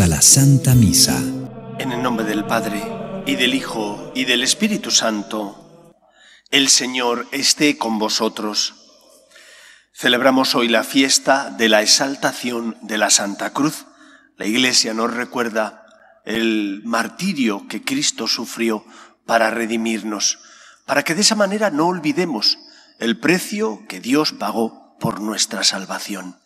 a la Santa Misa. En el nombre del Padre, y del Hijo, y del Espíritu Santo, el Señor esté con vosotros. Celebramos hoy la fiesta de la exaltación de la Santa Cruz. La Iglesia nos recuerda el martirio que Cristo sufrió para redimirnos, para que de esa manera no olvidemos el precio que Dios pagó por nuestra salvación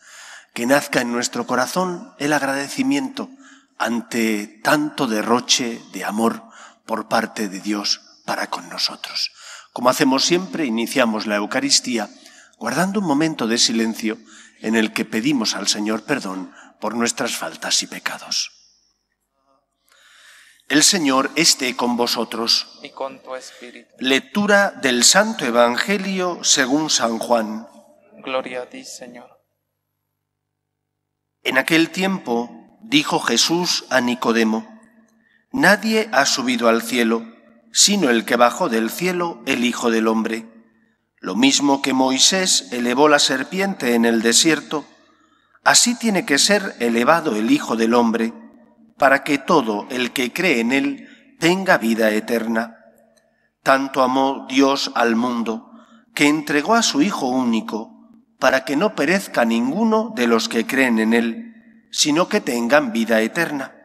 que nazca en nuestro corazón el agradecimiento ante tanto derroche de amor por parte de Dios para con nosotros. Como hacemos siempre, iniciamos la Eucaristía guardando un momento de silencio en el que pedimos al Señor perdón por nuestras faltas y pecados. El Señor esté con vosotros. Y con tu espíritu. Lectura del Santo Evangelio según San Juan. Gloria a ti, Señor. En aquel tiempo dijo Jesús a Nicodemo, Nadie ha subido al cielo, sino el que bajó del cielo, el Hijo del Hombre. Lo mismo que Moisés elevó la serpiente en el desierto, así tiene que ser elevado el Hijo del Hombre, para que todo el que cree en él tenga vida eterna. Tanto amó Dios al mundo, que entregó a su Hijo único, para que no perezca ninguno de los que creen en Él, sino que tengan vida eterna.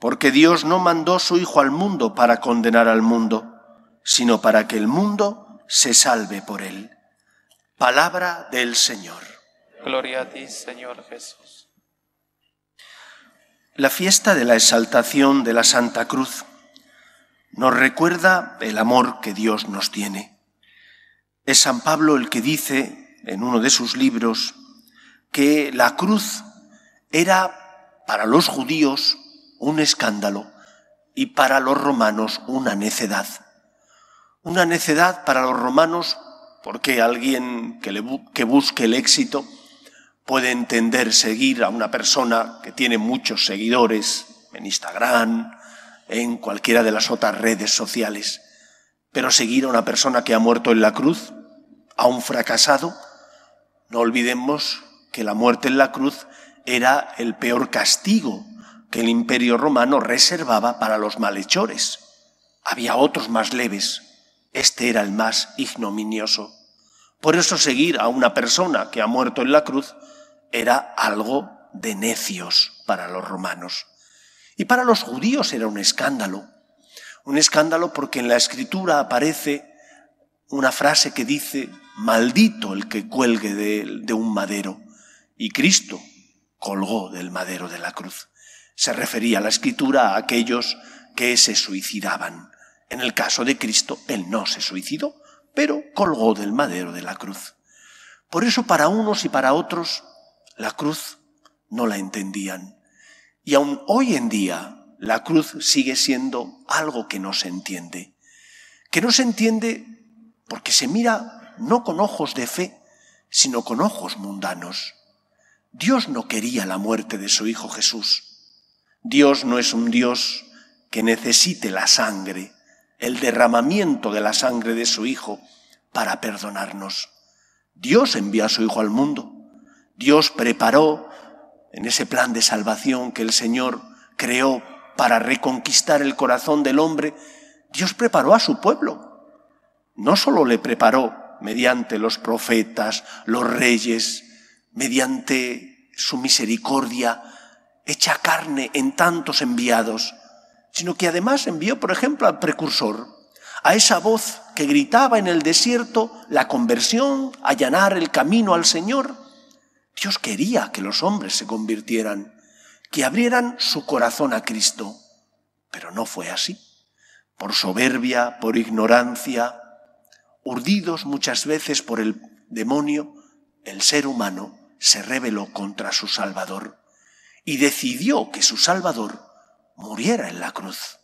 Porque Dios no mandó su Hijo al mundo para condenar al mundo, sino para que el mundo se salve por Él. Palabra del Señor. Gloria a ti, Señor Jesús. La fiesta de la exaltación de la Santa Cruz nos recuerda el amor que Dios nos tiene. Es San Pablo el que dice en uno de sus libros que la cruz era para los judíos un escándalo y para los romanos una necedad. Una necedad para los romanos porque alguien que, que busque el éxito puede entender seguir a una persona que tiene muchos seguidores en Instagram, en cualquiera de las otras redes sociales. Pero seguir a una persona que ha muerto en la cruz, a un fracasado, no olvidemos que la muerte en la cruz era el peor castigo que el imperio romano reservaba para los malhechores. Había otros más leves. Este era el más ignominioso. Por eso seguir a una persona que ha muerto en la cruz era algo de necios para los romanos. Y para los judíos era un escándalo. Un escándalo porque en la escritura aparece una frase que dice maldito el que cuelgue de, un madero. Y Cristo colgó del madero de la cruz. Se refería la escritura a aquellos que se suicidaban. En el caso de Cristo, él no se suicidó, pero colgó del madero de la cruz. Por eso para unos y para otros la cruz no la entendían. Y aún hoy en día la cruz sigue siendo algo que no se entiende. Que no se entiende porque se mira no con ojos de fe, sino con ojos mundanos. Dios no quería la muerte de su Hijo Jesús. Dios no es un Dios que necesite la sangre, el derramamiento de la sangre de su Hijo para perdonarnos. Dios envió a su Hijo al mundo. Dios preparó en ese plan de salvación que el Señor creó para reconquistar el corazón del hombre, Dios preparó a su pueblo. No solo le preparó mediante los profetas, los reyes, mediante su misericordia, hecha carne en tantos enviados, sino que además envió, por ejemplo, al precursor, a esa voz que gritaba en el desierto la conversión, allanar el camino al Señor. Dios quería que los hombres se convirtieran, que abrieran su corazón a Cristo, pero no fue así. Por soberbia, por ignorancia, urdidos muchas veces por el demonio, el ser humano se rebeló contra su Salvador y decidió que su Salvador muriera en la cruz.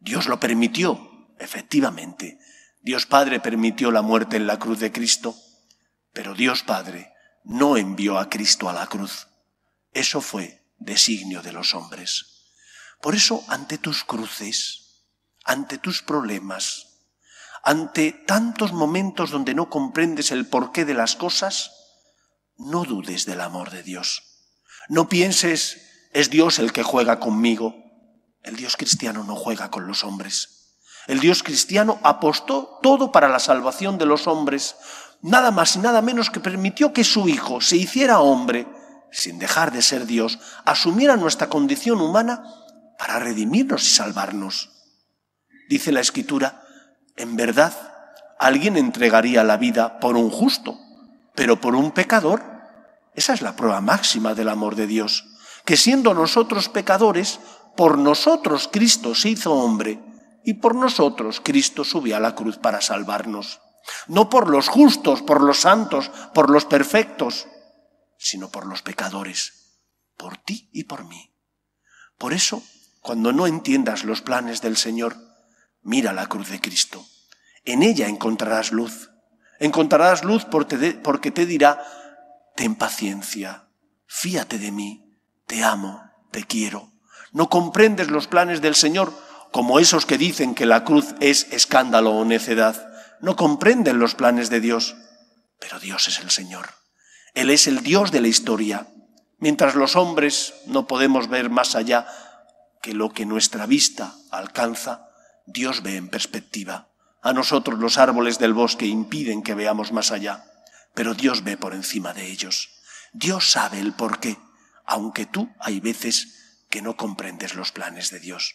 Dios lo permitió, efectivamente. Dios Padre permitió la muerte en la cruz de Cristo, pero Dios Padre no envió a Cristo a la cruz. Eso fue designio de los hombres. Por eso, ante tus cruces, ante tus problemas, ante tantos momentos donde no comprendes el porqué de las cosas, no dudes del amor de Dios. No pienses, es Dios el que juega conmigo. El Dios cristiano no juega con los hombres. El Dios cristiano apostó todo para la salvación de los hombres, nada más y nada menos que permitió que su Hijo se hiciera hombre, sin dejar de ser Dios, asumiera nuestra condición humana para redimirnos y salvarnos. Dice la Escritura, en verdad, alguien entregaría la vida por un justo, pero por un pecador. Esa es la prueba máxima del amor de Dios, que siendo nosotros pecadores, por nosotros Cristo se hizo hombre y por nosotros Cristo subió a la cruz para salvarnos. No por los justos, por los santos, por los perfectos, sino por los pecadores, por ti y por mí. Por eso, cuando no entiendas los planes del Señor, Mira la cruz de Cristo. En ella encontrarás luz. Encontrarás luz porque te dirá, ten paciencia, fíate de mí, te amo, te quiero. No comprendes los planes del Señor como esos que dicen que la cruz es escándalo o necedad. No comprenden los planes de Dios, pero Dios es el Señor. Él es el Dios de la historia. Mientras los hombres no podemos ver más allá que lo que nuestra vista alcanza, Dios ve en perspectiva. A nosotros los árboles del bosque impiden que veamos más allá, pero Dios ve por encima de ellos. Dios sabe el porqué, aunque tú hay veces que no comprendes los planes de Dios.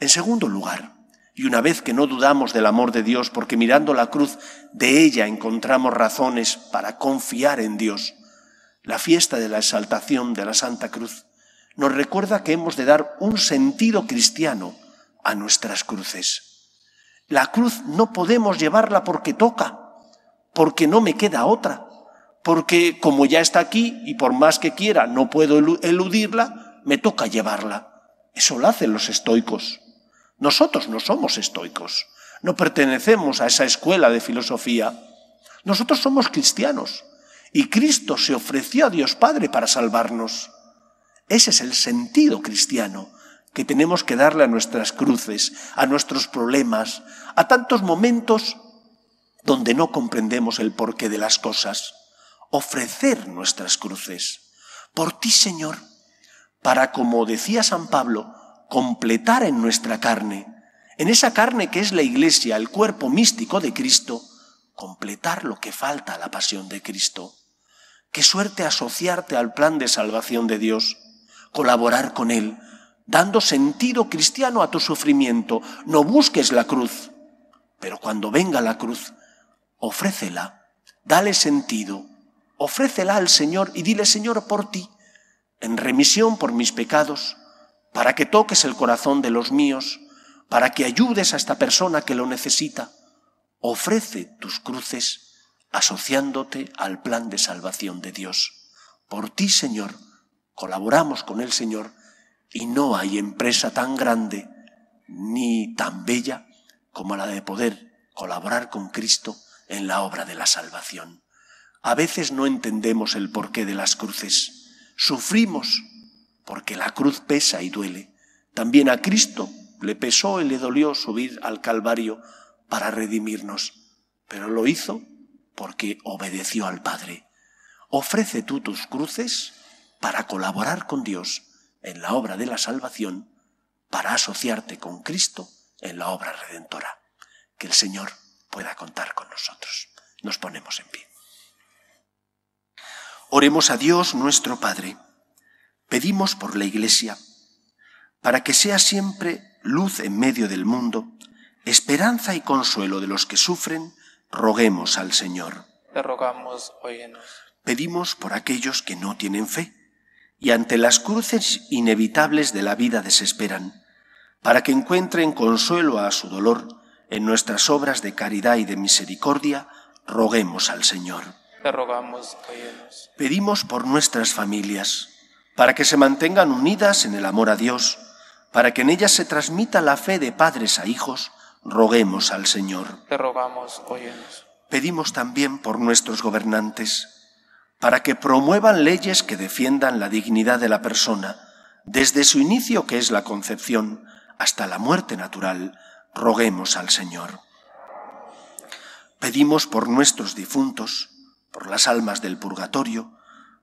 En segundo lugar, y una vez que no dudamos del amor de Dios, porque mirando la cruz de ella encontramos razones para confiar en Dios, la fiesta de la exaltación de la Santa Cruz nos recuerda que hemos de dar un sentido cristiano a nuestras cruces. La cruz no podemos llevarla porque toca, porque no me queda otra, porque como ya está aquí y por más que quiera no puedo eludirla, me toca llevarla. Eso lo hacen los estoicos. Nosotros no somos estoicos, no pertenecemos a esa escuela de filosofía. Nosotros somos cristianos y Cristo se ofreció a Dios Padre para salvarnos. Ese es el sentido cristiano, que tenemos que darle a nuestras cruces, a nuestros problemas, a tantos momentos donde no comprendemos el porqué de las cosas. Ofrecer nuestras cruces. Por ti, Señor, para, como decía San Pablo, completar en nuestra carne, en esa carne que es la iglesia, el cuerpo místico de Cristo, completar lo que falta a la pasión de Cristo. Qué suerte asociarte al plan de salvación de Dios, colaborar con Él, dando sentido cristiano a tu sufrimiento. No busques la cruz, pero cuando venga la cruz, ofrécela, dale sentido, ofrécela al Señor y dile, Señor, por ti, en remisión por mis pecados, para que toques el corazón de los míos, para que ayudes a esta persona que lo necesita. Ofrece tus cruces asociándote al plan de salvación de Dios. Por ti, Señor, colaboramos con el Señor y no hay empresa tan grande ni tan bella como la de poder colaborar con Cristo en la obra de la salvación. A veces no entendemos el porqué de las cruces. Sufrimos porque la cruz pesa y duele. También a Cristo le pesó y le dolió subir al Calvario para redimirnos, pero lo hizo porque obedeció al Padre. Ofrece tú tus cruces para colaborar con Dios en la obra de la salvación para asociarte con Cristo en la obra redentora. Que el Señor pueda contar con nosotros. Nos ponemos en pie. Oremos a Dios nuestro Padre. Pedimos por la Iglesia, para que sea siempre luz en medio del mundo, esperanza y consuelo de los que sufren, roguemos al Señor. Te rogamos, óyenos. Pedimos por aquellos que no tienen fe y ante las cruces inevitables de la vida desesperan, para que encuentren consuelo a su dolor en nuestras obras de caridad y de misericordia, roguemos al Señor. Te rogamos, Pedimos por nuestras familias, para que se mantengan unidas en el amor a Dios, para que en ellas se transmita la fe de padres a hijos, roguemos al Señor. Te rogamos, Pedimos también por nuestros gobernantes, para que promuevan leyes que defiendan la dignidad de la persona, desde su inicio, que es la concepción, hasta la muerte natural, roguemos al Señor. Pedimos por nuestros difuntos, por las almas del purgatorio,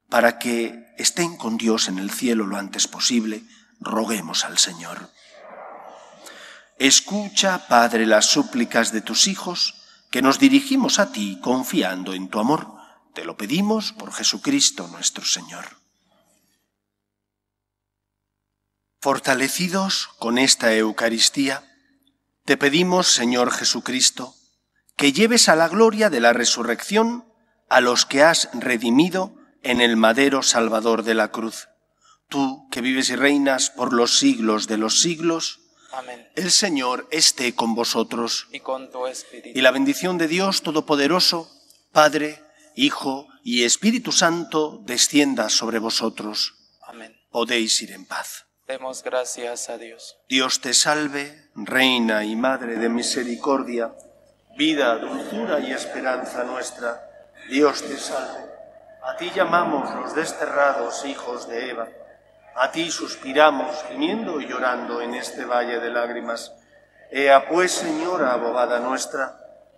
para que estén con Dios en el cielo lo antes posible, roguemos al Señor. Escucha, Padre, las súplicas de tus hijos, que nos dirigimos a ti confiando en tu amor te lo pedimos por Jesucristo nuestro Señor. Fortalecidos con esta Eucaristía, te pedimos, Señor Jesucristo, que lleves a la gloria de la resurrección a los que has redimido en el madero salvador de la cruz. Tú que vives y reinas por los siglos de los siglos, Amén. El Señor esté con vosotros. Y con tu espíritu. Y la bendición de Dios Todopoderoso, Padre, Hijo y Espíritu Santo descienda sobre vosotros. Amén. Podéis ir en paz. Demos gracias a Dios. Dios te salve, Reina y Madre de Misericordia, vida, dulzura y esperanza nuestra. Dios te salve. A ti llamamos los desterrados hijos de Eva. A ti suspiramos, gimiendo y llorando en este valle de lágrimas. Ea pues, Señora abogada nuestra,